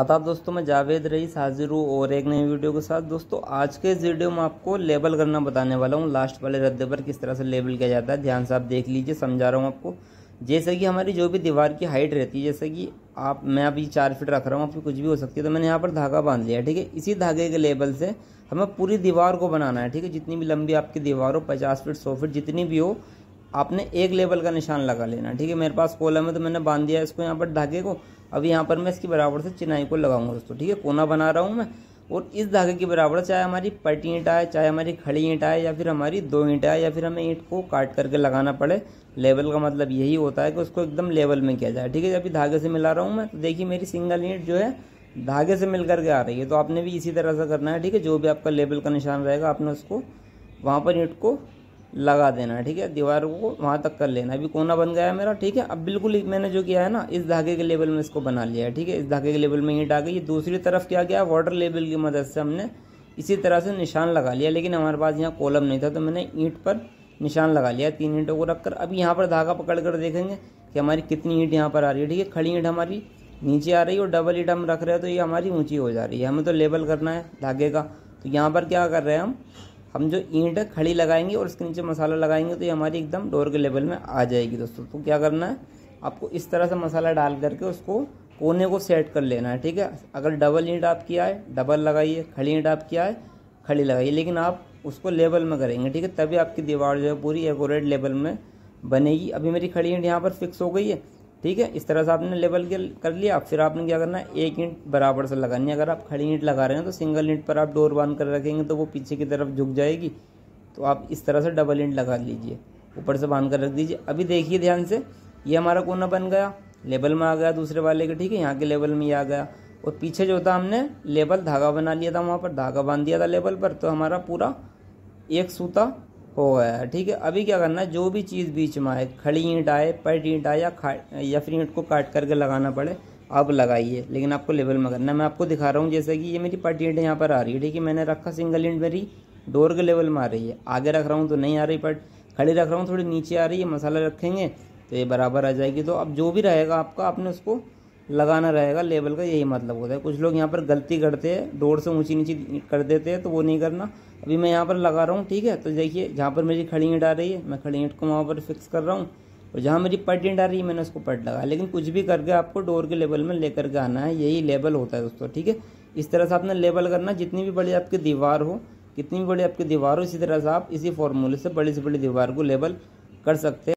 आता दोस्तों मैं जावेद रईस हाजिर हूँ और एक नई वीडियो के साथ दोस्तों आज के इस वीडियो में आपको लेबल करना बताने वाला हूँ लास्ट वाले रद्दे पर किस तरह से लेबल किया जाता है ध्यान से आप देख लीजिए समझा रहा हूँ आपको जैसे कि हमारी जो भी दीवार की हाइट रहती है जैसे कि आप मैं अभी चार फीट रख रहा हूँ आपकी कुछ भी हो सकती है तो मैंने यहाँ पर धागा बांध लिया ठीक है इसी धागे के लेबल से हमें पूरी दीवार को बनाना है ठीक है जितनी भी लंबी आपकी दीवार हो पचास फीट सौ फीट जितनी भी हो आपने एक लेवल का निशान लगा लेना ठीक है मेरे पास कॉलम है तो मैंने बांध दिया इसको यहाँ पर धागे को अब यहाँ पर मैं इसकी बराबर से चिनाई को लगाऊंगा दोस्तों ठीक है कोना बना रहा हूँ मैं और इस धागे के बराबर चाहे हमारी पटी ईंट आए चाहे हमारी खड़ी ईंट आए या फिर हमारी दो ईंट आए या फिर हमें ईंट को काट करके लगाना पड़े लेवल का मतलब यही होता है कि उसको एकदम लेवल में किया जाए ठीक है अभी धागे से मिला रहा हूँ मैं तो देखिए मेरी सिंगल ईंट जो है धागे से मिल करके आ रही है तो आपने भी इसी तरह से करना है ठीक है जो भी आपका लेवल का निशान रहेगा आपने उसको वहाँ पर ईंट को लगा देना ठीक है दीवार को वहाँ तक कर लेना अभी कोना बन गया है मेरा ठीक है अब बिल्कुल मैंने जो किया है ना इस धागे के लेवल में इसको बना लिया है ठीक है इस धागे के लेवल में ईंट आ गई दूसरी तरफ क्या गया वाटर लेवल की मदद से हमने इसी तरह से निशान लगा लिया लेकिन हमारे पास यहाँ कॉलम नहीं था तो मैंने ईंट पर निशान लगा लिया तीन ईंटों को रखकर अभी यहाँ पर धागा पकड़ कर देखेंगे कि हमारी कितनी ईंट यहाँ पर आ रही है ठीक है खड़ी ईंट हमारी नीचे आ रही है और डबल ईट हम रख रहे हैं तो ये हमारी ऊंची हो जा रही है हमें तो लेबल करना है धागे का तो यहाँ पर क्या कर रहे हैं हम हम जो ईंट खड़ी लगाएंगे और उसके नीचे मसाला लगाएंगे तो ये हमारी एकदम डोर के लेवल में आ जाएगी दोस्तों तो क्या करना है आपको इस तरह से मसाला डाल करके उसको कोने को सेट कर लेना है ठीक है अगर डबल ईंट आप किया है डबल लगाइए खड़ी ईंट आप किया है खड़ी लगाइए लेकिन आप उसको लेवल में करेंगे ठीक है तभी आपकी दीवार जो है पूरी एकोरेट लेवल में बनेगी अभी मेरी खड़ी ईंट यहाँ पर फिक्स हो गई है ठीक है इस तरह से आपने लेवल कर लिया फिर आपने क्या करना है एक इंट बराबर से लगानी है अगर आप खड़ी ईंट लगा रहे हैं तो सिंगल इंट पर आप डोर बांध कर रखेंगे तो वो पीछे की तरफ झुक जाएगी तो आप इस तरह से डबल इंट लगा लीजिए ऊपर से बांध कर रख दीजिए अभी देखिए ध्यान से ये हमारा कोना बन गया लेवल में आ गया दूसरे वाले के ठीक है यहाँ के लेवल में ही आ गया और पीछे जो था हमने लेबल धागा बना लिया था वहाँ पर धागा बांध दिया था लेबल पर तो हमारा पूरा एक सूता हो गया है ठीक है अभी क्या करना है जो भी चीज़ बीच में आए खड़ी ईंट आए पट ईंट आए या खा या फिर ईंट को काट करके लगाना पड़े आप लगाइए लेकिन आपको लेवल में करना मैं आपको दिखा रहा हूँ जैसे कि ये मेरी पट ईंट यहाँ पर आ रही है ठीक है मैंने रखा सिंगल ईंट मेरी डोर के लेवल में आ रही है आगे रख रहा हूँ तो नहीं आ रही पट खड़ी रख रहा हूँ थोड़ी नीचे आ रही है मसाला रखेंगे तो ये बराबर आ जाएगी तो अब जो भी रहेगा आपका आपने उसको लगाना रहेगा लेवल का यही मतलब होता है कुछ लोग यहाँ पर गलती करते हैं डोर से ऊंची नीची कर देते हैं तो वो नहीं करना अभी मैं यहाँ पर लगा रहा हूँ ठीक है तो देखिए जहाँ पर मेरी खड़ी ईंट आ रही है मैं खड़ी ईंट को वहाँ पर फिक्स कर रहा हूँ और जहाँ मेरी पट ईंट आ रही है मैंने उसको पट लगाया लेकिन कुछ भी करके आपको डोर के लेवल में लेकर के आना है यही लेवल होता है दोस्तों ठीक है इस तरह से आपने लेवल करना जितनी भी बड़ी आपकी दीवार हो कितनी भी बड़ी आपकी दीवार हो इसी तरह से आप इसी फॉर्मूले से बड़ी से बड़ी दीवार को लेबल कर सकते हैं